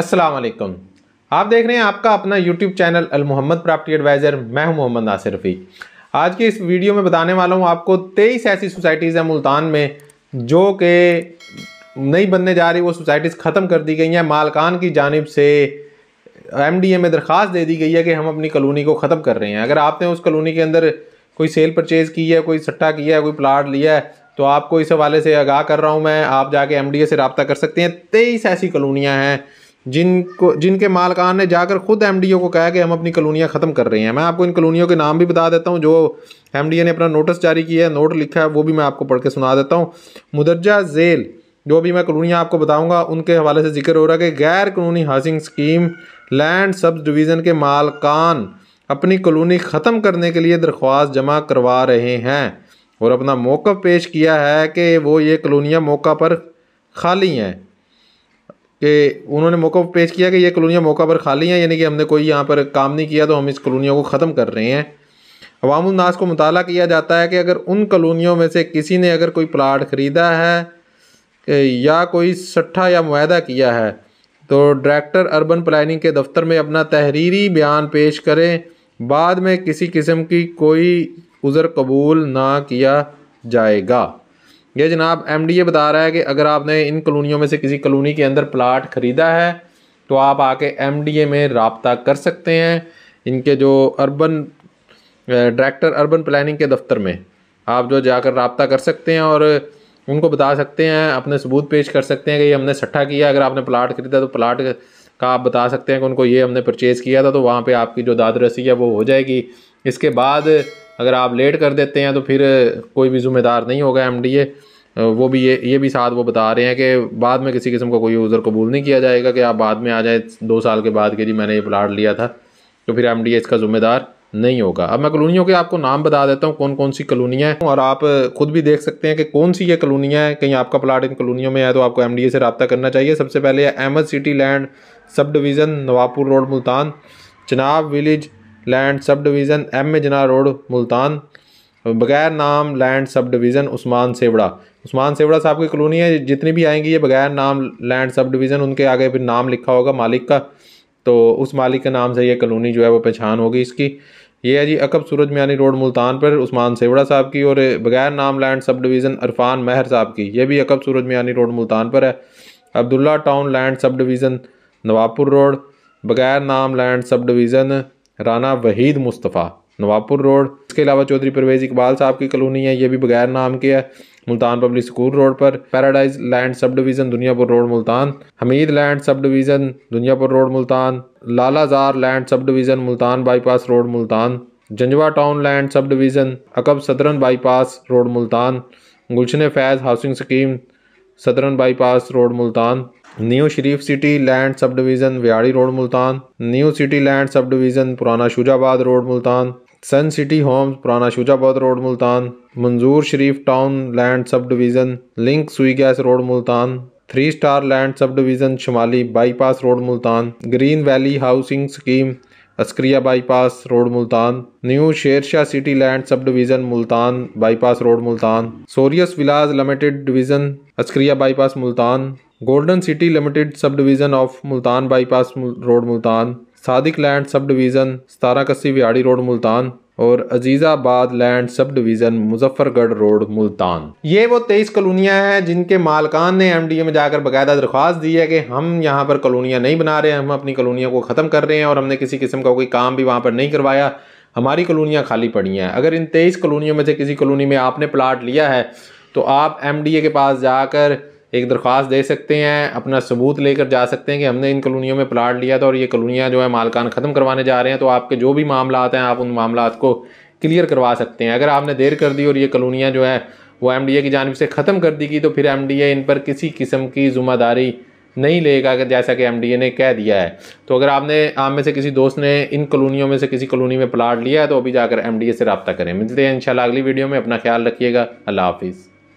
वालेकुम आप देख रहे हैं आपका अपना YouTube channel Al Mohammad property adviser मैं हूं मोहम्मद नासिर रफ़ी आज की इस वीडियो में बताने वाला हूं आपको तेईस ऐसी सोसाइटीज़ हैं मुल्तान में जो कि नहीं बनने जा रही वो सोसाइटीज़ ख़त्म कर दी गई हैं मालकान की जानब से एम डी ए में दरख्वास्त दे दी गई है कि हम अपनी कलोनी को ख़त्म कर रहे हैं अगर आपने उस कलोनी के अंदर कोई सेल परचेज़ की है कोई सट्टा किया है कोई प्लाट लिया है तो आपको इस हवाले से आगाह कर रहा हूँ मैं आप जाके एम डी ए से रबता कर सकते हैं तेईस ऐसी कलोनियाँ हैं जिनको जिनके मालकान ने जाकर खुद एमडीओ को कहा कि हम अपनी कलोनियाँ ख़त्म कर रहे हैं मैं आपको इन कलोनियों के नाम भी बता देता हूँ जो एमडीए ने अपना नोटिस जारी किया है नोट लिखा है वो भी मैं आपको पढ़ के सुना देता हूँ मुदरजा जेल जो भी मैं कलोनियाँ आपको बताऊँगा उनके हवाले से जिक्र हो रहा है कि गैर कानूनी housing scheme land subdivision के मालकान अपनी कलोनी ख़त्म करने के लिए दरख्वास्त जमा करवा रहे हैं और अपना मौका पेश किया है कि वो ये कलोनियाँ मौका पर खाली हैं कि उन्होंने मौका पेश किया कि ये कलोनियाँ मौका पर खाली हैं यानी कि हमने कोई यहाँ पर काम नहीं किया तो हम इस कलोनियों को ख़त्म कर रहे हैं अवामनास को मुताल किया जाता है कि अगर उन कलोनियों में से किसी ने अगर कोई प्लाट ख़रीदा है या कोई सट्ठा या माह किया है तो डायरेक्टर अर्बन प्लानिंग के दफ्तर में अपना तहरीरी बयान पेश करें बाद में किसी किस्म की कोई उज़र कबूल ना किया जाएगा ये जनाब एम डी ए बता रहा है कि अगर आपने इन कॉलोनियों में से किसी कलोनी के अंदर प्लाट ख़रीदा है तो आप आके एम डी ए में रबता कर सकते हैं इनके जो अर्बन डायरेक्टर अर्बन प्लानिंग के दफ्तर में आप जो जाकर रबता कर सकते हैं और उनको बता सकते हैं अपने सबूत पेश कर सकते हैं कि हमने सट्ठा किया अगर आपने प्लाट खरीदा तो प्लाट का आप बता सकते हैं कि उनको ये हमने परचेज़ किया था तो वहाँ पे आपकी जो दाद रसी है वो हो जाएगी इसके बाद अगर आप लेट कर देते हैं तो फिर कोई भी ज़िम्मेदार नहीं होगा एम वो भी ये ये भी साथ वो बता रहे हैं कि बाद में किसी किस्म का को कोई उज़र कबूल नहीं किया जाएगा कि आप बाद में आ जाए दो साल के बाद के जी मैंने ये प्लाट लिया था तो फिर एम इसका ज़िम्मेदार नहीं होगा अब मैं कलोनियों के आपको नाम बता देता हूँ कौन कौन सी कलोनियाँ हैं और आप खुद भी देख सकते हैं कि कौन सी ये कलोनियाँ हैं कहीं आपका प्लाट इन कलोनियों में है तो आपको एम से रबता करना चाहिए सबसे पहले Ahmad city land subdivision Nawabpur road Multan Chenab village land subdivision M A Jinnah road Multan बगैर नाम land subdivision Usman Sewra Usman Sewra साहब की कॉलोनी है जितनी भी आएंगी ये बगैर नाम लैंड सब डिवीज़न उनके आगे फिर नाम लिखा होगा मालिक का तो उस मालिक के नाम से ये कलोनी जो है वो पहचान होगी इसकी ये है जी अकब सूरज मियानी रोड मुल्तान पर उस्मान सेवड़ा साहब की और बगैर नाम लैंड सब डिवीज़न अरफान महर साहब की ये भी अकब सूरज मियानी रोड मुल्तान पर है Abdullah town land subdivision Nawabpur road बगैर नाम land subdivision Rana Waheed Mustafa Nawabpur road इसके अलावा चौधरी परवेज इकबाल साहब की कलोनी है ये भी बगैर नाम के है मुल्तान पब्लिक स्कूल रोड पर paradise land subdivision Duniyapur road Multan Hameed land subdivision Duniyapur road Multan Lalazar land subdivision Multan bypass road Multan Janjua town land subdivision अकब southern bypass road Multan Gulshan Faiz housing scheme southern bypass road Multan new Sharif city land subdivision Vehari road Multan new city land subdivision पुराना Shujabad road Multan sun city Holmes पुराना Shujabad road Multan Manzoor Sharif town land subdivision link Sui gas road Multan three star land subdivision शुमाली bypass road Multan green valley housing scheme Askaria bypass road Multan new Shershah city land subdivision Multan bypass road Multan सोरियस villas limited division Askaria bypass Multan golden city limited subdivision of Multan bypass road Multan Sadiq land subdivision Satara Kassi Vehari road Multan और Azizabad land subdivision Muzaffargarh road Multan ये वो तेईस कॉलोनियाँ हैं जिनके मालकान ने M D A में जाकर बाकायदा दरख्वास्त दी है कि हम यहाँ पर कॉलोनियाँ नहीं बना रहे हैं हम अपनी कॉलोनियों को ख़त्म कर रहे हैं और हमने किसी किस्म का कोई काम भी वहाँ पर नहीं करवाया हमारी कॉलोनियाँ खाली पड़ी हैं अगर इन तेईस कलोनियों में से किसी कॉलोनी में आपने प्लाट लिया है तो आप एम डी ए के पास जाकर एक दरख्वास्त दे सकते हैं अपना सबूत लेकर जा सकते हैं कि हमने इन कलोनियों में प्लाट लिया था और ये कॉलोनियाँ जो है मालकान ख़त्म करवाने जा रहे हैं तो आपके जो भी मामला हैं आप उन मामला को क्लियर करवा सकते हैं अगर आपने देर कर दी और ये कलोनियाँ जो है वो एम की जानब से ख़त्म कर दी गई तो फिर एम इन पर किसी किस्म की ज़िम्मेदारी नहीं लेगा अगर जैसा कि एम ने कह दिया है तो अगर आपने आप में से किसी दोस्त ने इन कलोनियों में से किसी कॉलोनी में प्लाट लिया है तो अभी जाकर एम से रबता करें मिलते हैं इंशाल्लाह अगली वीडियो में अपना ख्याल रखिएगा अल्लाह हाफिज़